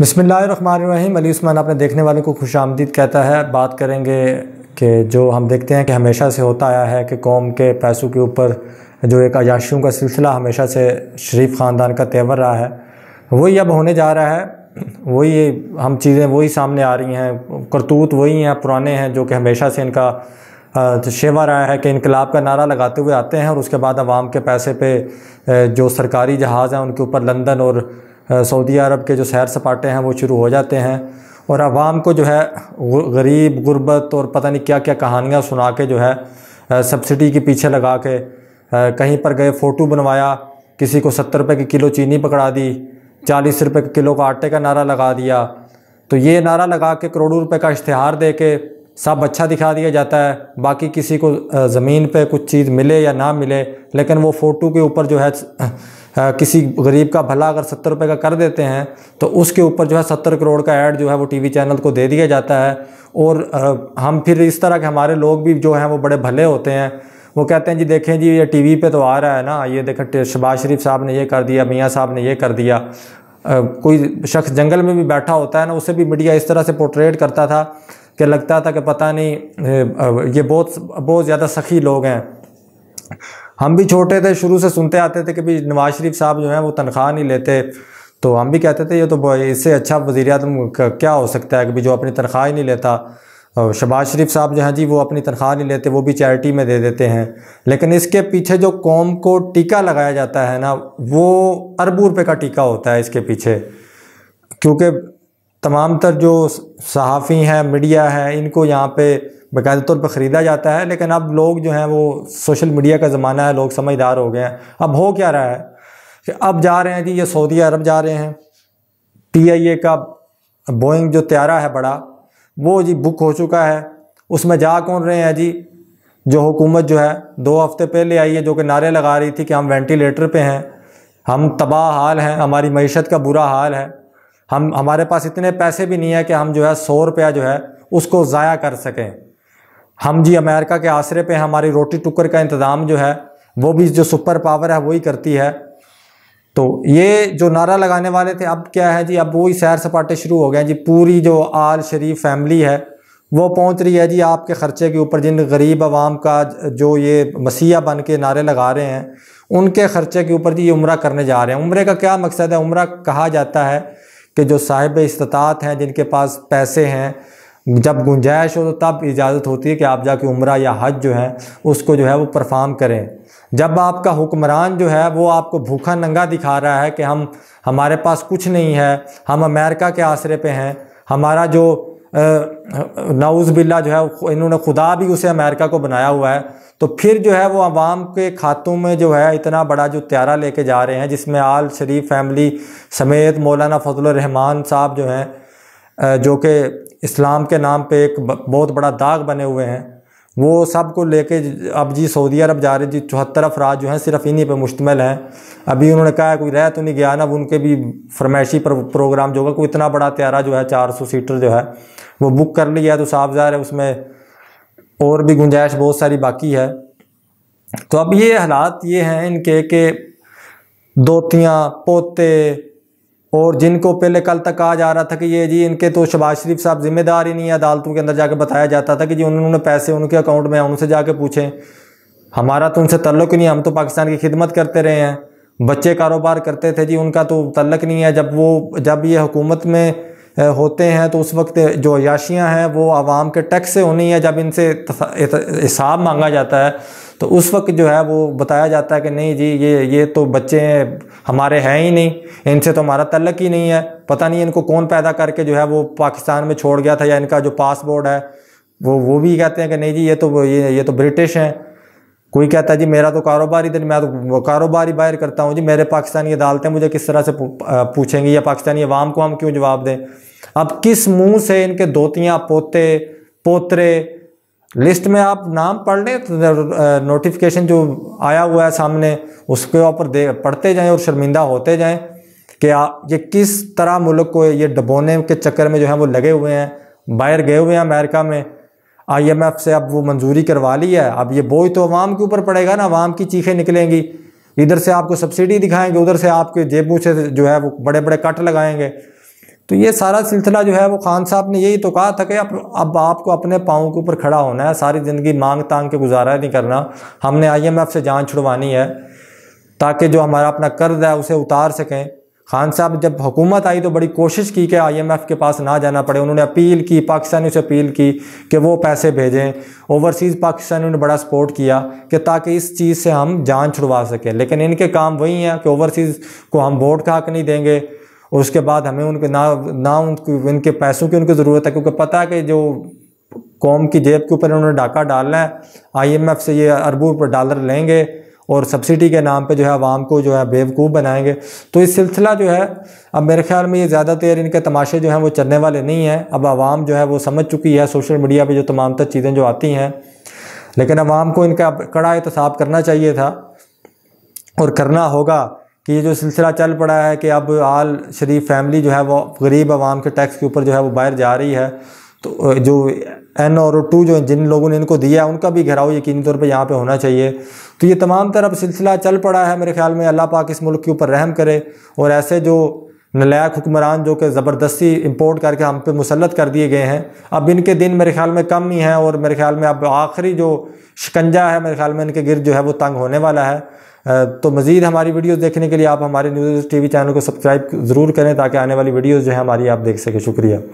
बसमीम अली उस्मान आपने देखने वालों को खुश आमदीद कहता है बात करेंगे कि जो हम देखते हैं कि हमेशा से होता आया है कि कौम के पैसों के ऊपर जो एक अयाशियों का सिलसिला हमेशा से शरीफ ख़ानदान का तेवर रहा है वही अब होने जा रहा है वही हम चीज़ें वही सामने आ रही हैं करतूत वही हैं पुराने हैं जो कि हमेशा से इनका शेवा रहा है कि इनकलाब का नारा लगाते हुए आते हैं और उसके बाद आवाम के पैसे पे जो सरकारी जहाज़ हैं उनके ऊपर लंदन और सऊदी अरब के जो सैर सपाटे हैं वो शुरू हो जाते हैं और आवाम को जो है गरीब गुरबत और पता नहीं क्या क्या कहानियाँ सुना के जो है सब्सिडी के पीछे लगा के कहीं पर गए फ़ोटो बनवाया किसी को सत्तर रुपये की किलो चीनी पकड़ा दी चालीस रुपये के किलो का आटे का नारा लगा दिया तो ये नारा लगा के करोड़ों रुपए का इश्तहार दे के सब अच्छा दिखा दिया जाता है बाकी किसी को ज़मीन पे कुछ चीज़ मिले या ना मिले लेकिन वो फ़ोटो के ऊपर जो है किसी गरीब का भला अगर सत्तर रुपये का कर देते हैं तो उसके ऊपर जो है सत्तर करोड़ का ऐड जो है वो वी चैनल को दे दिया जाता है और हम फिर इस तरह के हमारे लोग भी जो हैं वो बड़े भले होते हैं वो कहते हैं जी देखें जी ये टीवी पे तो आ रहा है ना ये देखें शबाज शरीफ साहब ने ये कर दिया मियाँ साहब ने ये कर दिया आ, कोई शख्स जंगल में भी बैठा होता है ना उसे भी मीडिया इस तरह से पोर्ट्रेट करता था कि लगता था कि पता नहीं ये बहुत बहुत ज़्यादा सखी लोग हैं हम भी छोटे थे शुरू से सुनते आते थे कि भाई नवाज शरीफ साहब जो हैं वो तनख्वाह नहीं लेते तो हम भी कहते थे ये तो इससे अच्छा वज़ी अजम क्या हो सकता है कि भाई जो अपनी तनख्वाह ही नहीं लेता शबाज शरीफ साहब जो हैं जी वो अपनी तनख्वाह नहीं लेते वो भी चैरिटी में दे देते हैं लेकिन इसके पीछे जो कौम को टीका लगाया जाता है ना वो अरबों रुपये का टीका होता है इसके पीछे क्योंकि तमाम तर जो सहाफ़ी हैं मीडिया है इनको यहाँ पर बाकायदा तौर पर ख़रीदा जाता है लेकिन अब लोग जो हैं वो सोशल मीडिया का ज़माना है लोग समझदार हो गए हैं अब हो क्या रहा है कि अब जा रहे हैं जी ये सऊदी अरब जा रहे हैं ए का बोइंग जो त्यारा है बड़ा वो जी बुक हो चुका है उसमें जा कौन रहे हैं जी जो हुकूमत जो है दो हफ्ते पहले आई है जो कि नारे लगा रही थी कि हम वेंटिलेटर पे हैं हम तबाह हाल हैं हमारी मीशत का बुरा हाल है हम हमारे पास इतने पैसे भी नहीं है कि हम जो है सौ रुपया जो है उसको ज़ाया कर सकें हम जी अमेरिका के आसरे पे हमारी रोटी टुकर का इंतज़ाम जो है वो भी जो सुपर पावर है वही करती है तो ये जो नारा लगाने वाले थे अब क्या है जी अब वही सैर सपाटे शुरू हो गए जी पूरी जो आल शरीफ फैमिली है वो पहुंच रही है जी आपके ख़र्चे के ऊपर जिन गरीब आवाम का जो ये मसीहा बन के नारे लगा रहे हैं उनके ख़र्चे के ऊपर जी ये उम्र करने जा रहे हैं उम्र का क्या मकसद है उम्र कहा जाता है कि जो साहिब इस्तात हैं जिनके पास पैसे हैं जब गुंजाइश हो तो तब इजाज़त होती है कि आप जाके उम्र या हज जो है उसको जो है वो परफॉर्म करें जब आपका हुक्मरान जो है वो आपको भूखा नंगा दिखा रहा है कि हम हमारे पास कुछ नहीं है हम अमेरिका के आसरे पे हैं हमारा जो नाउज़ बिल्ला जो है इन्होंने खुदा भी उसे अमेरिका को बनाया हुआ है तो फिर जो है वो आवाम के खातों में जो है इतना बड़ा जो त्यारा लेके जा रहे हैं जिसमें आल शरीफ फैमिली समेत मौलाना फजल रहमान साहब जो हैं जो कि इस्लाम के नाम पे एक बहुत बड़ा दाग बने हुए हैं वो सब को लेके अब जी सऊदी अरब जा रहे जी चौहत्तर अफराज जो हैं सिर्फ इन्हीं पे मुश्तमल हैं अभी उन्होंने कहा कोई रह तो नहीं गया ना उनके भी फरमाइशी प्रोग्राम जो होगा कोई इतना बड़ा त्यारा जो है चार सौ सीटर जो है वो बुक कर लिया तो साफ ज़ाहिर है उसमें और भी गुंजाइश बहुत सारी बाकी है तो अब ये हालात ये हैं इनके के दोतियाँ पोते और जिनको पहले कल तक कहा जा रहा था कि ये जी इनके तो शबाज शरीफ साहब जिम्मेदार ही नहीं है अदालतों के अंदर जाके बताया जाता था कि जी उन्होंने पैसे उनके अकाउंट में उनसे जाके पूछें हमारा तो उनसे तल्लक नहीं हम तो पाकिस्तान की खिदमत करते रहे हैं बच्चे कारोबार करते थे जी उनका तो तल्लक नहीं है जब वो जब ये हुकूमत में होते हैं तो उस वक्त जो याशियाँ हैं वो आवाम के टैक्स से होनी है जब इनसे हिसाब मांगा जाता है तो उस वक्त जो है वो बताया जाता है कि नहीं जी ये ये तो बच्चे हमारे हैं ही नहीं इनसे तो हमारा तलक ही नहीं है पता नहीं इनको कौन पैदा करके जो है वो पाकिस्तान में छोड़ गया था या इनका जो पासपोर्ट है वो वो भी कहते हैं कि नहीं जी ये तो ये ये तो ब्रिटिश हैं कोई कहता है जी मेरा तो कारोबार इधर मैं तो कारोबार ही बाहर करता हूँ जी मेरे पाकिस्तानी अदालतें मुझे किस तरह से पूछेंगी या पाकिस्तानी अवाम को हम क्यों जवाब दें अब किस मुंह से इनके धोतियाँ पोते पोतरे लिस्ट में आप नाम पढ़ लें तो नोटिफिकेशन जो आया हुआ है सामने उसके ऊपर दे पढ़ते जाएं और शर्मिंदा होते जाएं कि ये किस तरह मुल्क को ये डबोने के चक्कर में जो है वो लगे हुए हैं बाहर गए हुए हैं अमेरिका में आईएमएफ से अब वो मंजूरी करवा ली है अब ये बोझ तो अवाम के ऊपर पड़ेगा ना आवाम की चीखें निकलेंगी इधर से आपको सब्सिडी दिखाएंगे उधर से आपके जेबू से जो है वो बड़े बड़े कट लगाएंगे तो ये सारा सिलसिला जो है वो खान साहब ने यही तो कहा था कि अब अब आपको अपने पाँव के ऊपर खड़ा होना है सारी ज़िंदगी मांग तांग के गुजारा नहीं करना हमने आईएमएफ से जान छुड़वानी है ताकि जो हमारा अपना कर्ज है उसे उतार सकें खान साहब जब हुकूमत आई तो बड़ी कोशिश की कि आईएमएफ के पास ना जाना पड़े उन्होंने अपील की पाकिस्तानियों से अपील की कि वो पैसे भेजें ओवरसीज़ पाकिस्तानियों ने बड़ा सपोर्ट किया कि ताकि इस चीज़ से हम जान छुड़वा सकें लेकिन इनके काम वही हैं कि ओवरसीज़ को हम वोट का हक नहीं देंगे और उसके बाद हमें उनके ना ना उनकी उनके पैसों की उनकी ज़रूरत है क्योंकि पता है कि जो कौम की जेब के ऊपर उन्होंने डाका डालना है आईएमएफ से ये अरबों पर डॉलर लेंगे और सब्सिडी के नाम पे जो है आवाम को जो है बेवकूफ़ बनाएंगे तो इस सिलसिला जो है अब मेरे ख्याल में ये ज़्यादा देर इनके तमाशे जो हैं वो चलने वाले नहीं हैं अब आवाम जो है वो समझ चुकी है सोशल मीडिया पर जो तमाम तर चीज़ें जो आती हैं लेकिन आवाम को इनका कड़ा एहतसाब करना चाहिए था और करना होगा कि ये जो सिलसिला चल पड़ा है कि अब आल शरीफ फैमिली जो है वो गरीब आवाम के टैक्स के ऊपर जो है वो बाहर जा रही है तो जो एन और टू जो जिन लोगों ने इनको दिया उनका भी घेराव यकीनी तौर पर यहाँ पर होना चाहिए तो ये तमाम तरफ सिलसिला चल पड़ा है मेरे ख्याल में अल्लाह पाक इस मुल्क के ऊपर रहम करे और ऐसे जो नलायक हुक्मरान जो कि ज़बरदस्ती इम्पोर्ट करके हम पे मुसलत कर दिए गए हैं अब इनके दिन मेरे ख्याल में कम ही हैं और मेरे ख्याल में अब आखिरी जो शिकंजा है मेरे ख्याल में इनके गिर जो है वो तंग होने वाला है तो मज़ीद हमारी वीडियोज़ देखने के लिए आप हमारे न्यूज़ टी वी चैनल को सब्सक्राइब ज़रूर करें ताकि आने वाली वीडियोज़ जो है हमारी आप देख सकें शुक्रिया